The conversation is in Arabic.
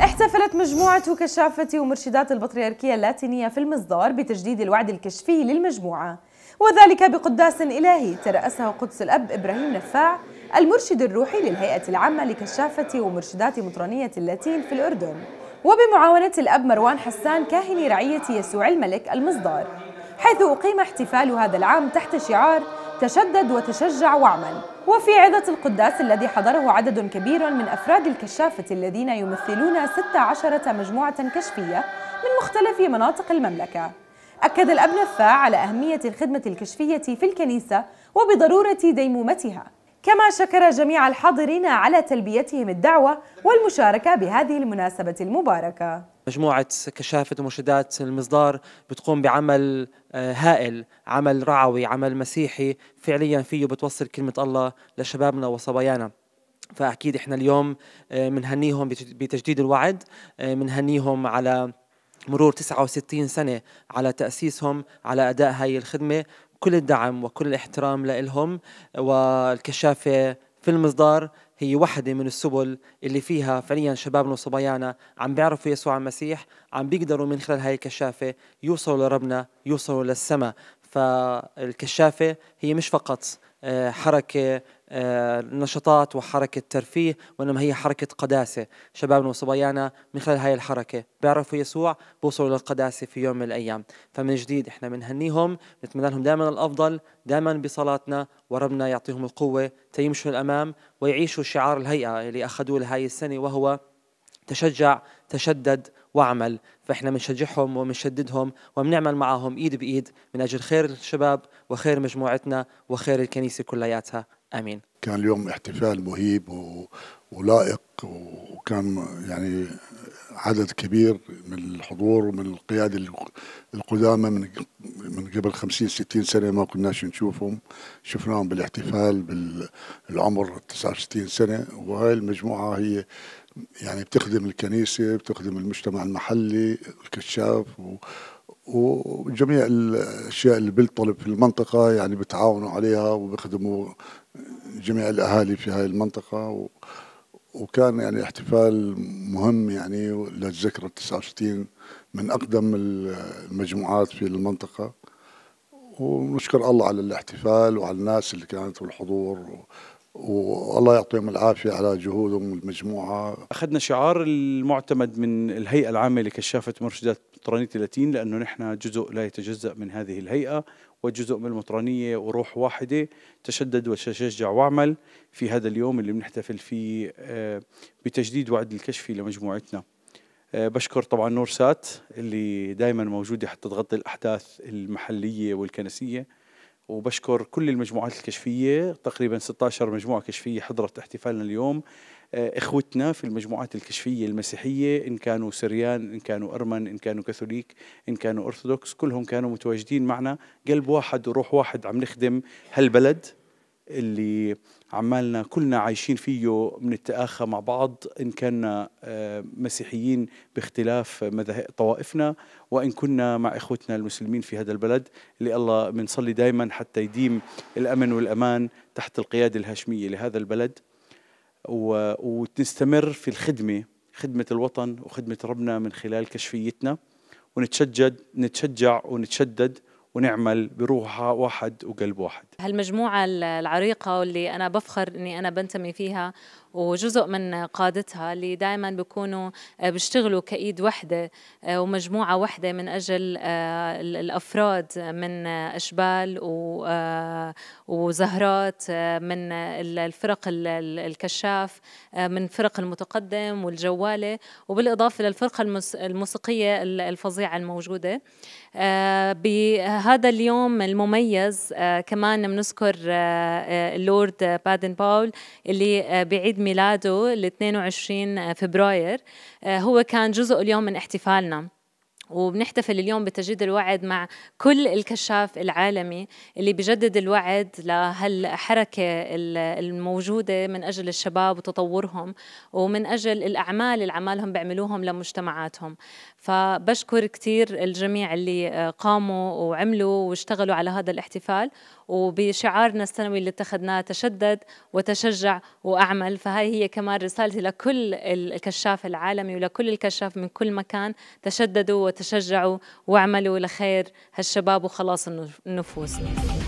احتفلت مجموعة كشافة ومرشدات البطريركية اللاتينية في المصدار بتجديد الوعد الكشفي للمجموعة وذلك بقداس إلهي ترأسه قدس الأب إبراهيم نفاع المرشد الروحي للهيئة العامة لكشافة ومرشدات مطرانية اللاتين في الأردن وبمعاونة الأب مروان حسان كاهن رعية يسوع الملك المصدار حيث أقيم احتفال هذا العام تحت شعار تشدد وتشجع واعمل وفي عظة القداس الذي حضره عدد كبير من أفراد الكشافة الذين يمثلون 16 مجموعة كشفية من مختلف مناطق المملكة أكد الأب نفاع على أهمية الخدمة الكشفية في الكنيسة وبضرورة ديمومتها كما شكر جميع الحاضرين على تلبيتهم الدعوة والمشاركة بهذه المناسبة المباركة مجموعة كشافة ومرشدات المصدار بتقوم بعمل آه، هائل عمل رعوي عمل مسيحي فعليا فيه بتوصل كلمة الله لشبابنا وصبايانا فأكيد إحنا اليوم بنهنيهم آه، بتجديد الوعد بنهنيهم آه، على مرور 69 سنة على تأسيسهم على أداء هاي الخدمة كل الدعم وكل الاحترام لهم والكشافة في المصدار هي واحدة من السبل اللي فيها فعليا شبابنا وصبايانا عم بيعرفوا يسوع المسيح عم بيقدروا من خلال هاي الكشافة يوصلوا لربنا يوصلوا للسماء فالكشافة هي مش فقط آه، حركة آه، نشاطات وحركة ترفيه وإنما هي حركة قداسة شبابنا وصبايانا من خلال هاي الحركة بيعرفوا يسوع بوصلوا للقداسة في يوم من الأيام فمن جديد إحنا بنهنيهم نتمنى لهم دائما الأفضل دائما بصلاتنا وربنا يعطيهم القوة تيمشوا الأمام ويعيشوا شعار الهيئة اللي أخذوه لهاي السنة وهو تشجع تشدد واعمل فإحنا بنشجعهم وبنشددهم وبنعمل معهم إيد بإيد من أجل خير الشباب وخير مجموعتنا وخير الكنيسة كلياتها آمين كان اليوم احتفال مهيب و... ولائق وكان يعني عدد كبير من الحضور ومن القيادة القدامى من من قبل 50 60 سنة ما كناش نشوفهم شفناهم بالاحتفال بالعمر 69 سنة وهاي المجموعة هي يعني بتخدم الكنيسة بتخدم المجتمع المحلي الكشاف و وجميع الاشياء اللي بالطلب في المنطقه يعني بتعاونوا عليها وبخدموا جميع الاهالي في هاي المنطقه و وكان يعني احتفال مهم يعني للذكرى 69 من اقدم المجموعات في المنطقه ونشكر الله على الاحتفال وعلى الناس اللي كانت والحضور والله يعطيهم العافية على جهودهم المجموعة أخذنا شعار المعتمد من الهيئة العامة لكشافة مرشدات مطرانية اللاتين لأنه نحن جزء لا يتجزأ من هذه الهيئة وجزء من المطرانية وروح واحدة تشدد وتشجع واعمل في هذا اليوم اللي بنحتفل فيه آه، بتجديد وعد الكشفي لمجموعتنا آه، بشكر طبعا نور سات اللي دائما موجودة حتى تغطي الأحداث المحلية والكنسية وبشكر كل المجموعات الكشفية تقريبا 16 مجموعة كشفية حضرت احتفالنا اليوم آه، إخوتنا في المجموعات الكشفية المسيحية إن كانوا سريان إن كانوا أرمن إن كانوا كاثوليك إن كانوا أرثوذكس كلهم كانوا متواجدين معنا قلب واحد وروح واحد عم نخدم هالبلد اللي عمالنا كلنا عايشين فيه بنتآخى مع بعض إن كنا آه، مسيحيين باختلاف طوائفنا وإن كنا مع إخوتنا المسلمين في هذا البلد اللي الله بنصلي دائما حتى يديم الأمن والأمان تحت القيادة الهاشمية لهذا البلد ونستمر في الخدمة خدمة الوطن وخدمة ربنا من خلال كشفيتنا ونتشجد نتشجع ونتشدد ونعمل بروحها واحد وقلب واحد هالمجموعة العريقة واللي أنا بفخر أني أنا بنتمي فيها وجزء من قادتها اللي دائما بيكونوا آه، بيشتغلوا كايد وحده آه، ومجموعه وحده من اجل آه، الافراد من اشبال وزهرات من الفرق الكشاف من فرق المتقدم والجواله وبالاضافه للفرقه الموسيقيه الفظيعه الموجوده آه، بهذا اليوم المميز آه، كمان بنذكر آه، اللورد بادن باول اللي بعيد ميلاده ال 22 فبراير هو كان جزء اليوم من احتفالنا وبنحتفل اليوم بتجديد الوعد مع كل الكشاف العالمي اللي بجدد الوعد لهالحركة الموجودة من أجل الشباب وتطورهم ومن أجل الأعمال اللي عمالهم بيعملوهم لمجتمعاتهم فبشكر كثير الجميع اللي آه، قاموا وعملوا واشتغلوا على هذا الاحتفال وبشعارنا السنوي اللي اتخذناه تشدد وتشجع وأعمل فهي هي كمان رسالتي لكل الكشاف العالمي ولكل الكشاف من كل مكان تشددوا وتشجعوا واعملوا لخير هالشباب وخلاص النفوس